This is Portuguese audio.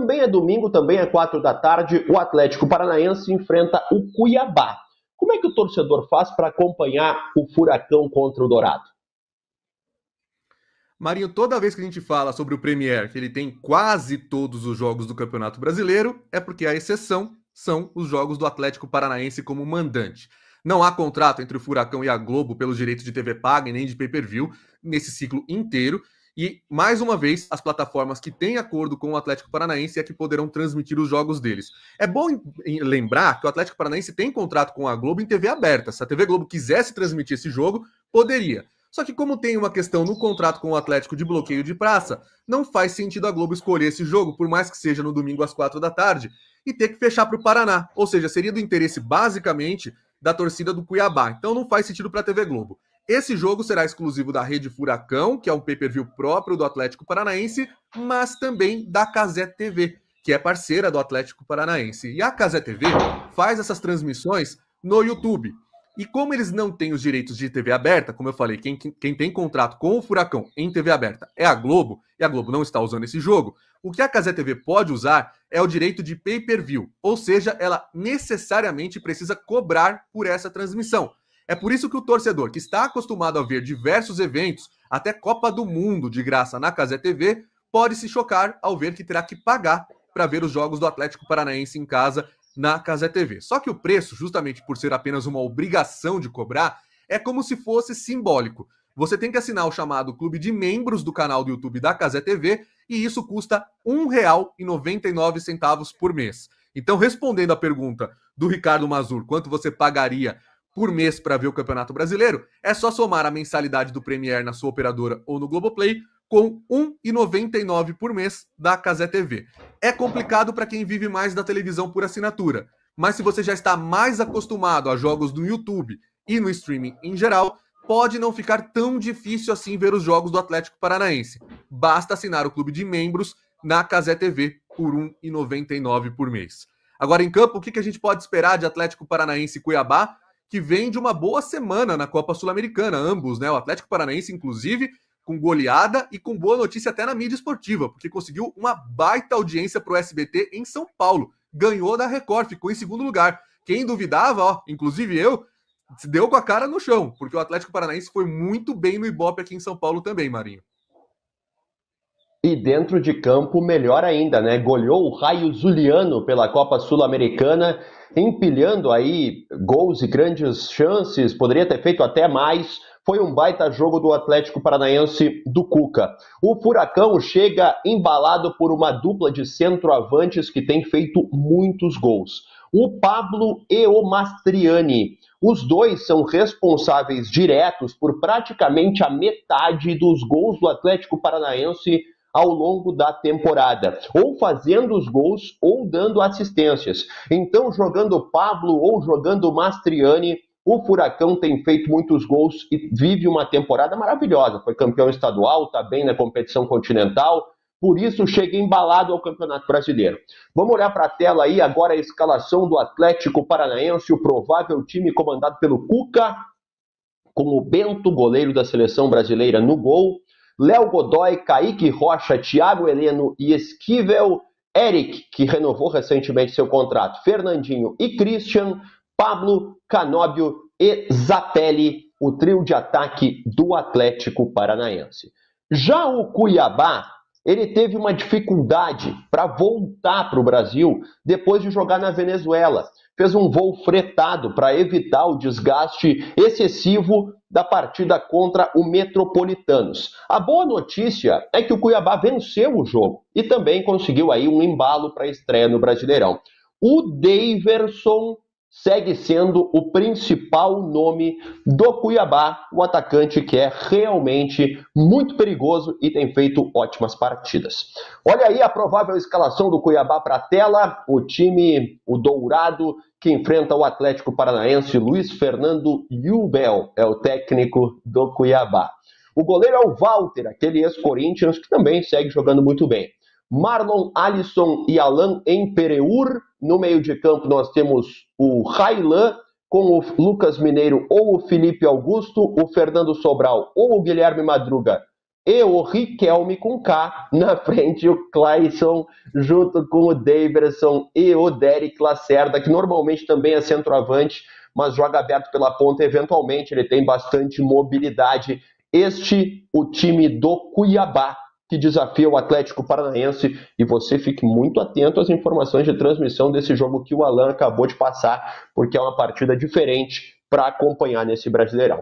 Também é domingo, também é quatro da tarde, o Atlético Paranaense enfrenta o Cuiabá. Como é que o torcedor faz para acompanhar o Furacão contra o Dourado? Marinho, toda vez que a gente fala sobre o Premier, que ele tem quase todos os jogos do Campeonato Brasileiro, é porque a exceção são os jogos do Atlético Paranaense como mandante. Não há contrato entre o Furacão e a Globo pelos direitos de TV paga e nem de pay-per-view nesse ciclo inteiro. E, mais uma vez, as plataformas que têm acordo com o Atlético Paranaense é que poderão transmitir os jogos deles. É bom lembrar que o Atlético Paranaense tem contrato com a Globo em TV aberta. Se a TV Globo quisesse transmitir esse jogo, poderia. Só que, como tem uma questão no contrato com o Atlético de bloqueio de praça, não faz sentido a Globo escolher esse jogo, por mais que seja no domingo às quatro da tarde, e ter que fechar para o Paraná. Ou seja, seria do interesse, basicamente, da torcida do Cuiabá. Então, não faz sentido para a TV Globo. Esse jogo será exclusivo da Rede Furacão, que é um pay-per-view próprio do Atlético Paranaense, mas também da Casé TV, que é parceira do Atlético Paranaense. E a Casé TV faz essas transmissões no YouTube. E como eles não têm os direitos de TV aberta, como eu falei, quem, quem tem contrato com o Furacão em TV aberta é a Globo, e a Globo não está usando esse jogo, o que a Casé TV pode usar é o direito de pay-per-view, ou seja, ela necessariamente precisa cobrar por essa transmissão. É por isso que o torcedor que está acostumado a ver diversos eventos, até Copa do Mundo de graça na Casé TV, pode se chocar ao ver que terá que pagar para ver os jogos do Atlético Paranaense em casa na Casé TV. Só que o preço, justamente por ser apenas uma obrigação de cobrar, é como se fosse simbólico. Você tem que assinar o chamado clube de membros do canal do YouTube da Casé TV e isso custa R$ 1,99 por mês. Então, respondendo à pergunta do Ricardo Mazur, quanto você pagaria por mês para ver o Campeonato Brasileiro, é só somar a mensalidade do Premier na sua operadora ou no Globoplay com R$ 1,99 por mês da Casé TV. É complicado para quem vive mais da televisão por assinatura, mas se você já está mais acostumado a jogos no YouTube e no streaming em geral, pode não ficar tão difícil assim ver os jogos do Atlético Paranaense. Basta assinar o clube de membros na Casé TV por R$ 1,99 por mês. Agora em campo, o que a gente pode esperar de Atlético Paranaense e Cuiabá? que vem de uma boa semana na Copa Sul-Americana, ambos, né? O Atlético Paranaense, inclusive, com goleada e com boa notícia até na mídia esportiva, porque conseguiu uma baita audiência para o SBT em São Paulo. Ganhou da Record, ficou em segundo lugar. Quem duvidava, ó, inclusive eu, se deu com a cara no chão, porque o Atlético Paranaense foi muito bem no Ibope aqui em São Paulo também, Marinho. E dentro de campo, melhor ainda, né? Goleou o Raio Zuliano pela Copa Sul-Americana, empilhando aí gols e grandes chances, poderia ter feito até mais. Foi um baita jogo do Atlético Paranaense do Cuca. O Furacão chega embalado por uma dupla de centroavantes que tem feito muitos gols. O Pablo e o Mastriani. Os dois são responsáveis diretos por praticamente a metade dos gols do Atlético Paranaense ao longo da temporada, ou fazendo os gols ou dando assistências. Então, jogando Pablo ou jogando Mastriani, o Furacão tem feito muitos gols e vive uma temporada maravilhosa. Foi campeão estadual, está bem na competição continental, por isso chega embalado ao Campeonato Brasileiro. Vamos olhar para a tela aí agora a escalação do Atlético Paranaense, o provável time comandado pelo Cuca, com o Bento, goleiro da seleção brasileira, no gol. Léo Godoy, Kaique Rocha, Thiago Heleno e Esquivel, Eric, que renovou recentemente seu contrato, Fernandinho e Christian, Pablo, Canóbio e Zatelli, o trio de ataque do Atlético Paranaense. Já o Cuiabá ele teve uma dificuldade para voltar para o Brasil depois de jogar na Venezuela. Fez um voo fretado para evitar o desgaste excessivo da partida contra o Metropolitanos. A boa notícia é que o Cuiabá venceu o jogo e também conseguiu aí um embalo para a estreia no Brasileirão. O Daverson segue sendo o principal nome do Cuiabá, o atacante que é realmente muito perigoso e tem feito ótimas partidas. Olha aí a provável escalação do Cuiabá para a tela, o time, o Dourado, que enfrenta o Atlético Paranaense, Luiz Fernando Yubel, é o técnico do Cuiabá. O goleiro é o Walter, aquele ex-Corinthians que também segue jogando muito bem. Marlon Alisson e Alan Empereur. No meio de campo nós temos o Railan com o Lucas Mineiro ou o Felipe Augusto, o Fernando Sobral ou o Guilherme Madruga e o Riquelme com K. Na frente o Clayson junto com o Daverson e o Derek Lacerda, que normalmente também é centroavante, mas joga aberto pela ponta eventualmente, ele tem bastante mobilidade. Este o time do Cuiabá que desafia o Atlético Paranaense e você fique muito atento às informações de transmissão desse jogo que o Alan acabou de passar, porque é uma partida diferente para acompanhar nesse Brasileirão.